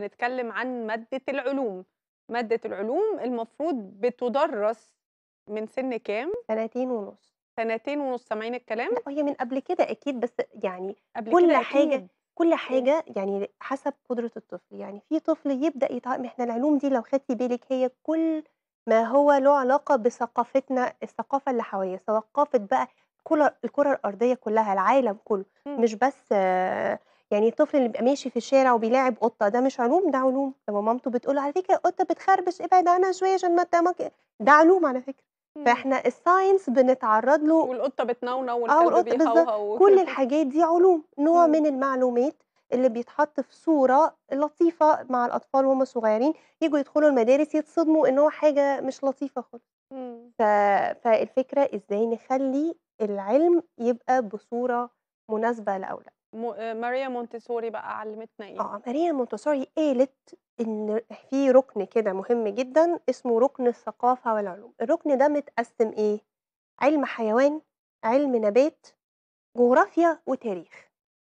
بنتكلم عن مادة العلوم مادة العلوم المفروض بتدرس من سن كام؟ سنتين ونص سنتين ونص سامعين الكلام؟ لا هي من قبل كده أكيد بس يعني قبل كل كده حاجة أكيد. كل حاجه يعني حسب قدره الطفل يعني في طفل يبدا يتعلم احنا العلوم دي لو خدتي بالك هي كل ما هو له علاقه بثقافتنا الثقافه اللي حواليا ثقافه بقى كل الكره الارضيه كلها العالم كله مش بس يعني الطفل اللي بيبقى ماشي في الشارع وبيلاعب قطه ده مش علوم ده علوم لما مامته بتقول على فكره القطه بتخربش ابعد عنها شويه عشان ما تمك ده علوم على فكره إمم. فاحنا الساينس بنتعرض له والقطه بتنونو آه، والكلب بيهوهو كل الحاجات دي علوم نوع مم. من المعلومات اللي بيتحط في صوره لطيفه مع الاطفال وهم صغيرين يجوا يدخلوا المدارس يتصدموا ان هو حاجه مش لطيفه خالص إمم. ف... فالفكره ازاي نخلي العلم يبقى بصوره مناسبه لاولادنا آه، ماريا مونتيسوري بقى علمتنا ايه؟ اه ماريا مونتيسوري قالت ان في ركن كده مهم جدا اسمه ركن الثقافه والعلوم، الركن ده متقسم ايه؟ علم حيوان، علم نبات، جغرافيا وتاريخ.